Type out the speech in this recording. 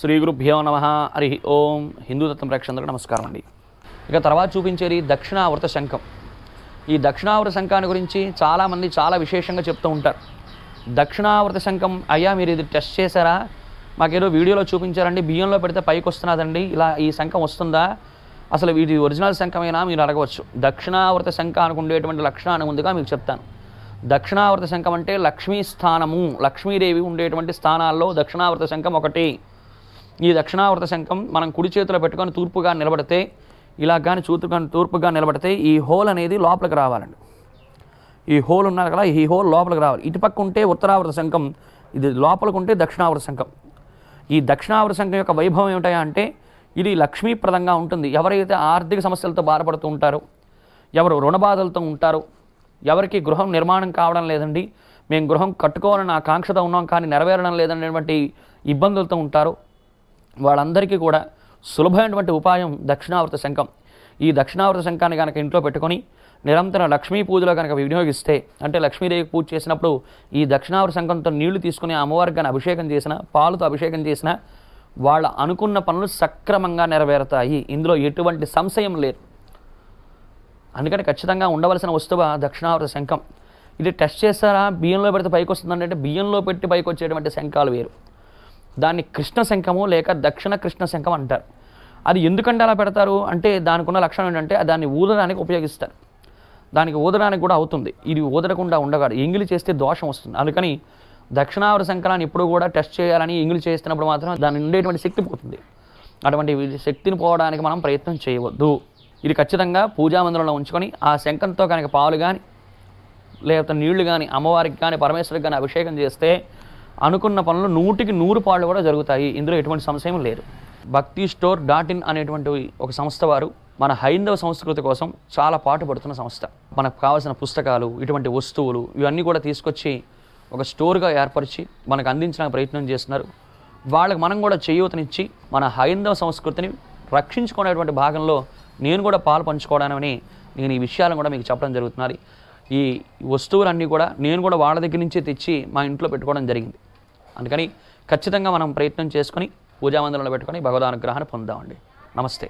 శ్రీ గురుభ్యో నమ హరి ఓం హిందూ తత్వం ప్రేక్షకులకు నమస్కారం అండి ఇక తర్వాత చూపించేది దక్షిణావృత శంఖం ఈ దక్షిణావృత శంఖాన్ని గురించి చాలామంది చాలా విశేషంగా చెప్తూ ఉంటారు దక్షిణావృత శంఖం అయ్యా మీరు ఇది టెస్ట్ చేశారా మాకేదో వీడియోలో చూపించారండి బియ్యంలో పెడితే పైకి వస్తున్నదండి ఇలా ఈ శంఖం వస్తుందా అసలు ఇది ఒరిజినల్ శంఖమైనా మీరు అడగవచ్చు దక్షిణావృత శంఖానికి ఉండేటువంటి లక్షణాన్ని ముందుగా మీకు చెప్తాను దక్షిణావృత శంఖం అంటే లక్ష్మీ స్థానము లక్ష్మీదేవి ఉండేటువంటి స్థానాల్లో దక్షిణావృత శంఖం ఒకటి ఈ దక్షిణావృత శంఖం మనం కుడి చేతిలో పెట్టుకొని తూర్పుగా నిలబడితే ఇలా కానీ కానీ తూర్పుగా నిలబడితే ఈ హోల్ అనేది లోపలికి రావాలండి ఈ హోల్ ఉన్నారు కదా ఈ హోల్ లోపలికి రావాలి ఇటుపక్క ఉంటే ఉత్తరావృత శంఖం ఇది లోపలికి ఉంటే దక్షిణావృత శంఖం ఈ దక్షిణావృత శంఖం యొక్క వైభవం ఏమిటా అంటే ఇది లక్ష్మీప్రదంగా ఉంటుంది ఎవరైతే ఆర్థిక సమస్యలతో బాధపడుతూ ఉంటారో ఎవరు రుణ బాధలతో ఉంటారో ఎవరికి గృహం నిర్మాణం కావడం లేదండి మేము గృహం కట్టుకోవాలని ఆకాంక్షతో ఉన్నాం కానీ నెరవేరడం లేదనేటువంటి ఇబ్బందులతో ఉంటారు వాళ్ళందరికీ కూడా సులభమైనటువంటి ఉపాయం దక్షిణావృత శంఖం ఈ దక్షిణావృత శంఖాన్ని కనుక ఇంట్లో పెట్టుకొని నిరంతరం లక్ష్మీ పూజలో కనుక వినియోగిస్తే అంటే లక్ష్మీదేవికి పూజ చేసినప్పుడు ఈ దక్షిణావృత శంఖంతో నీళ్లు తీసుకుని అమ్మవారికి అభిషేకం చేసిన పాలతో అభిషేకం చేసిన వాళ్ళ అనుకున్న పనులు సక్రమంగా నెరవేరుతాయి ఇందులో ఎటువంటి సంశయం లేదు అందుకని ఖచ్చితంగా ఉండవలసిన వస్తువు దక్షిణావృత శంఖం ఇది టెస్ట్ చేస్తారా బియ్యంలో పెడితే పైకి వస్తుందంటే బియ్యంలో పెట్టి పైకి వచ్చేటువంటి శంఖాలు వేరు దాన్ని కృష్ణ శంఖము లేక దక్షిణ కృష్ణ శంఖం అంటారు అది ఎందుకంటే అలా పెడతారు అంటే దానికి ఉన్న లక్షణం ఏంటంటే దాన్ని ఊదడానికి ఉపయోగిస్తారు దానికి ఊదడానికి కూడా అవుతుంది ఇది ఊదరకుండా ఉండగాడు ఎంగిలి చేస్తే దోషం వస్తుంది అందుకని దక్షిణావర శంఖలాన్ని ఎప్పుడు కూడా టెస్ట్ చేయాలని ఎంగిలి చేస్తున్నప్పుడు మాత్రం దాని ఉండేటువంటి శక్తి పోతుంది అటువంటి శక్తిని పోవడానికి మనం ప్రయత్నం చేయవద్దు ఇది ఖచ్చితంగా పూజా మందిరంలో ఉంచుకొని ఆ శంఖంతో కనుక పాలు కానీ లేకపోతే నీళ్లు కానీ అమ్మవారికి కానీ పరమేశ్వరికి కానీ అభిషేకం చేస్తే అనుకున్న పనులు నూటికి నూరు పాళ్ళు కూడా జరుగుతాయి ఇందులో ఎటువంటి సంశయం లేదు భక్తి స్టోర్ డాట్ ఇన్ అనేటువంటి ఒక సంస్థ వారు మన హైందవ సంస్కృతి కోసం చాలా పాటుపడుతున్న సంస్థ మనకు కావాల్సిన పుస్తకాలు ఇటువంటి వస్తువులు ఇవన్నీ కూడా తీసుకొచ్చి ఒక స్టోర్గా ఏర్పరిచి మనకు అందించడానికి ప్రయత్నం చేస్తున్నారు వాళ్ళకి మనం కూడా చేయూతనిచ్చి మన హైందవ సంస్కృతిని రక్షించుకునేటువంటి భాగంలో నేను కూడా పాలు పంచుకోవడానని నేను ఈ విషయాలను కూడా మీకు చెప్పడం జరుగుతున్నది ఈ వస్తువులన్నీ కూడా నేను కూడా వాళ్ళ దగ్గర నుంచే తెచ్చి మా ఇంట్లో పెట్టుకోవడం జరిగింది అందుకని ఖచ్చితంగా మనం ప్రయత్నం చేసుకొని పూజామందులను పెట్టుకొని భగవద్ అనుగ్రహాన్ని పొందామండి నమస్తే